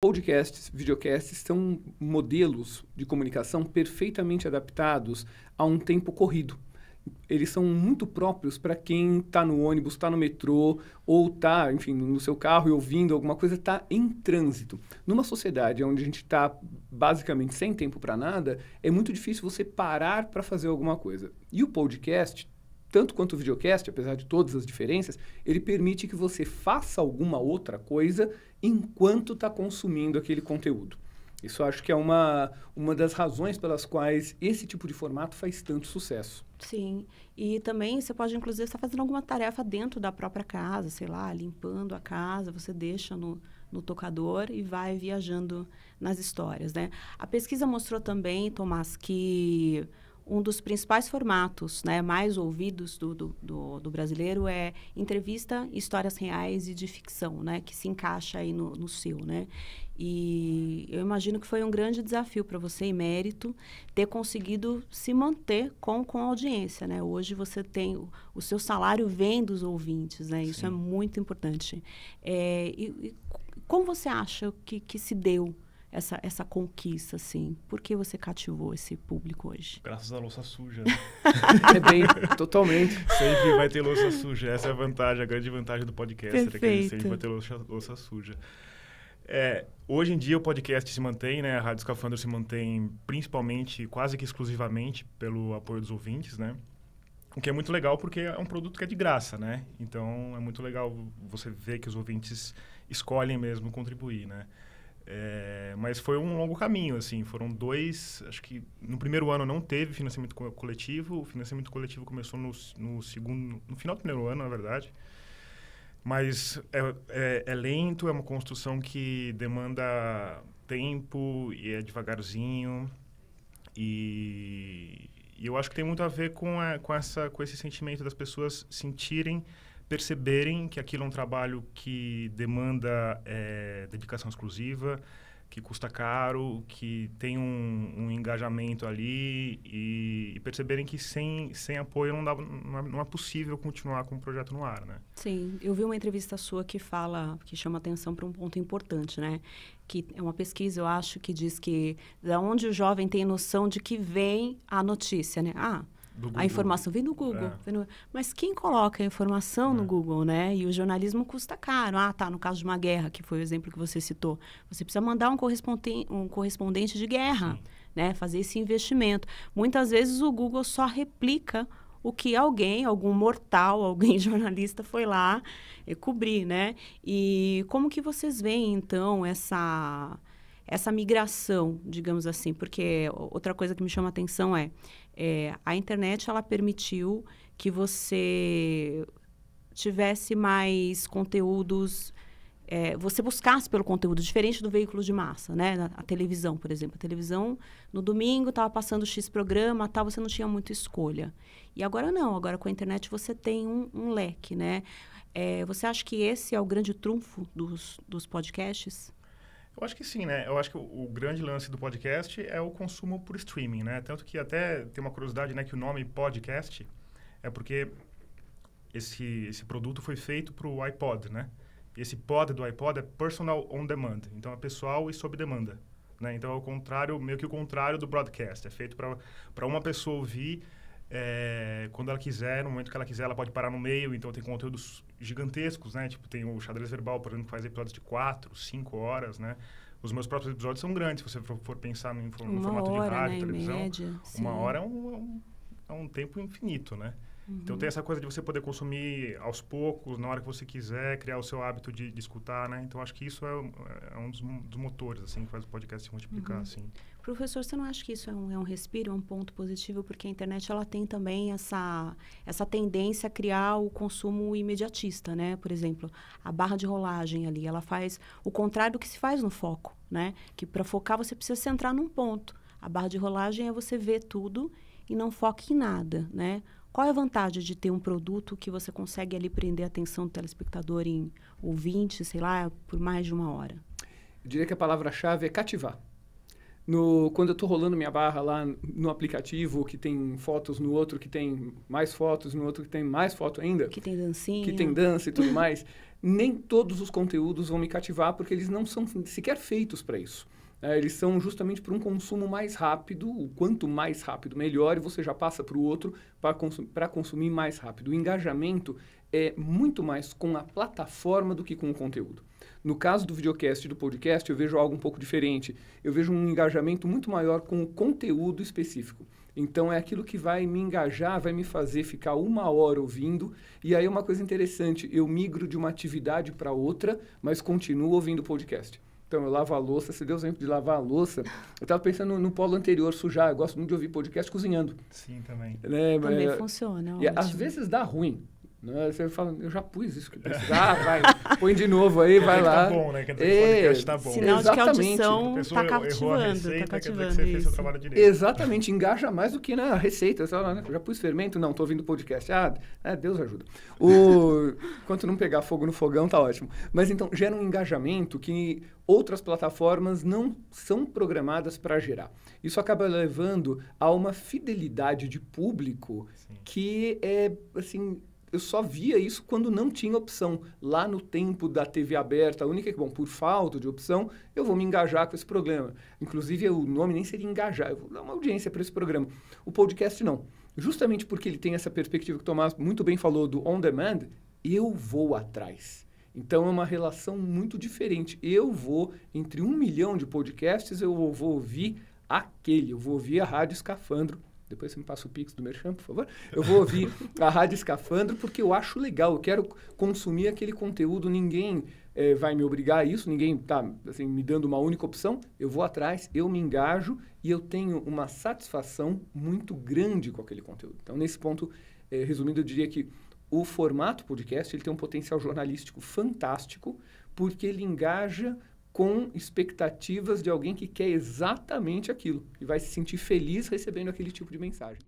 Podcasts, videocasts são modelos de comunicação perfeitamente adaptados a um tempo corrido. Eles são muito próprios para quem está no ônibus, está no metrô ou está, enfim, no seu carro e ouvindo alguma coisa, está em trânsito. Numa sociedade onde a gente está basicamente sem tempo para nada, é muito difícil você parar para fazer alguma coisa. E o podcast tanto quanto o videocast, apesar de todas as diferenças, ele permite que você faça alguma outra coisa enquanto está consumindo aquele conteúdo. Isso acho que é uma, uma das razões pelas quais esse tipo de formato faz tanto sucesso. Sim, e também você pode, inclusive, estar fazendo alguma tarefa dentro da própria casa, sei lá, limpando a casa, você deixa no, no tocador e vai viajando nas histórias, né? A pesquisa mostrou também, Tomás, que um dos principais formatos né, mais ouvidos do, do, do, do, brasileiro é entrevista, histórias reais e de ficção, né, que se encaixa aí no, no seu. Né? E eu imagino que foi um grande desafio para você em mérito ter conseguido se manter com, com a audiência. Né? Hoje você tem o, o seu salário vem dos ouvintes, né? isso é muito importante. É, e, e como você acha que, que se deu? essa, essa conquista, assim? Por que você cativou esse público hoje? Graças à louça suja. Né? é bem, totalmente. Sempre vai ter louça suja. Essa é a vantagem, a grande vantagem do podcast. Né? Perfeito. É que sempre vai ter louça, louça suja. É, hoje em dia o podcast se mantém, né? A Rádio Escafandro se mantém principalmente, quase que exclusivamente, pelo apoio dos ouvintes, né? O que é muito legal porque é um produto que é de graça, né? Então é muito legal você ver que os ouvintes escolhem mesmo contribuir, né? É, mas foi um longo caminho, assim. Foram dois... Acho que no primeiro ano não teve financiamento coletivo. O financiamento coletivo começou no, no segundo... No final do primeiro ano, na verdade. Mas é, é, é lento, é uma construção que demanda tempo e é devagarzinho. E, e eu acho que tem muito a ver com, a, com, essa, com esse sentimento das pessoas sentirem perceberem que aquilo é um trabalho que demanda é, dedicação exclusiva, que custa caro, que tem um, um engajamento ali e, e, perceberem que sem, sem apoio não, dá, não, é, não é possível continuar com o projeto no ar, né? Sim, eu vi uma entrevista sua que fala, que chama atenção para um ponto importante, né? Que é uma pesquisa, eu acho, que diz que da onde o jovem tem noção de que vem a notícia, né? Ah, a informação vem do Google. É. No... Mas quem coloca a informação é. no Google, né? E o jornalismo custa caro. Ah, tá, no caso de uma guerra, que foi o exemplo que você citou. Você precisa mandar um correspondente, um correspondente de guerra, Sim. né? Fazer esse investimento. Muitas vezes o Google só replica o que alguém, algum mortal, alguém jornalista foi lá eh, cobrir, né? E como que vocês veem, então, essa essa migração, digamos assim, porque outra coisa que me chama a atenção é, é a internet ela permitiu que você tivesse mais conteúdos é, você buscasse pelo conteúdo, diferente do veículo de massa, né? A, a televisão, por exemplo. A televisão, no domingo, estava passando X programa, tal, você não tinha muita escolha. E agora não, agora com a internet você tem um, um leque, né? É, você acha que esse é o grande trunfo dos, dos podcasts? Eu acho que sim, né? Eu acho que o, o, grande lance do podcast é o consumo por streaming, né? Tanto que até tem uma curiosidade, né? Que o nome podcast é porque esse, esse produto foi feito para o iPod, né? E esse pod do iPod é personal on demand. Então, é pessoal e sob demanda. Né? Então, é o contrário, meio que o contrário do broadcast. É feito para uma pessoa ouvir é, quando ela quiser, no momento que ela quiser, ela pode parar no meio. Então tem conteúdos gigantescos, né? Tipo, tem o Xadrez Verbal, por exemplo, que faz episódios de 4, 5 horas, né? Os meus próprios episódios são grandes, se você for, pensar no, no formato hora, de rádio, né, televisão. Média, uma hora é um, é um, é um tempo infinito, né? Uhum. Então tem essa coisa de você poder consumir aos poucos, na hora que você quiser, criar o seu hábito de, de escutar, né? Então acho que isso é, é um dos, dos, motores, assim, que faz o podcast se multiplicar, uhum. assim. Professor, você não acha que isso é um, é um respiro, é um ponto positivo? Porque a internet, ela tem também essa, essa tendência a criar o consumo imediatista, né? Por exemplo, a barra de rolagem ali, ela faz o contrário do que se faz no foco, né? Que para focar você precisa centrar num ponto. A barra de rolagem é você ver tudo e não foca em nada, né? Qual é a vantagem de ter um produto que você consegue ali prender a atenção do telespectador em ouvinte, sei lá, por mais de uma hora? Eu diria que a palavra-chave é cativar. No, quando eu estou rolando minha barra lá no aplicativo, que tem fotos no outro, que tem mais fotos no outro, que tem mais foto ainda. Que tem dancinha. Que tem dança e tudo mais. nem todos os conteúdos vão me cativar, porque eles não são sequer feitos para isso é, eles são justamente para um consumo mais rápido, o quanto mais rápido melhor, e você já passa para o outro para consumir, consumir mais rápido. O engajamento é muito mais com a plataforma do que com o conteúdo. No caso do videocast e do podcast, eu vejo algo um pouco diferente. Eu vejo um engajamento muito maior com o conteúdo específico. Então, é aquilo que vai me engajar, vai me fazer ficar uma hora ouvindo. E aí, uma coisa interessante, eu migro de uma atividade para outra, mas continuo ouvindo podcast. Então, eu lavo a louça, se deu exemplo de lavar a louça. Eu estava pensando no, no polo anterior, sujar. Eu gosto muito de ouvir podcast cozinhando. Sim, também. Né, também é, funciona. É, às vezes dá ruim. Né? Você fala, eu já pus isso que precisava, ah, vai, põe de novo aí, vai lá. Tá bom, né? Quer dizer, é, podcast tá bom. Sinal Exatamente. de que a audição está cativando, tá receita, tá cativando que você trabalho direito. Exatamente, engaja mais do que na receita. Você fala, né? já pus fermento? Não, estou ouvindo podcast. Ah, é, Deus ajuda. O... Enquanto não pegar fogo no fogão, tá ótimo. Mas então, gera um engajamento que outras plataformas não são programadas para gerar. Isso acaba levando a uma fidelidade de público Sim. que é, assim, eu só via isso quando não tinha opção. Lá no tempo da TV aberta, a única que, bom, por falta de opção, eu vou me engajar com esse programa. Inclusive, o nome nem seria engajar, eu vou dar uma audiência para esse programa. O podcast não. Justamente porque ele tem essa perspectiva que o Tomás muito bem falou do on demand, eu vou atrás. Então é uma relação muito diferente. Eu vou, entre um milhão de podcasts, eu vou ouvir aquele, eu vou ouvir a Rádio Escafandro depois você me passa o pix do Merchan, por favor. Eu vou ouvir a Rádio Escafandro porque eu acho legal, eu quero consumir aquele conteúdo. Ninguém é, vai me obrigar a isso, ninguém está assim, me dando uma única opção. Eu vou atrás, eu me engajo e eu tenho uma satisfação muito grande com aquele conteúdo. Então, nesse ponto, é, resumindo, eu diria que o formato podcast ele tem um potencial jornalístico fantástico porque ele engaja com expectativas de alguém que quer exatamente aquilo e vai se sentir feliz recebendo aquele tipo de mensagem.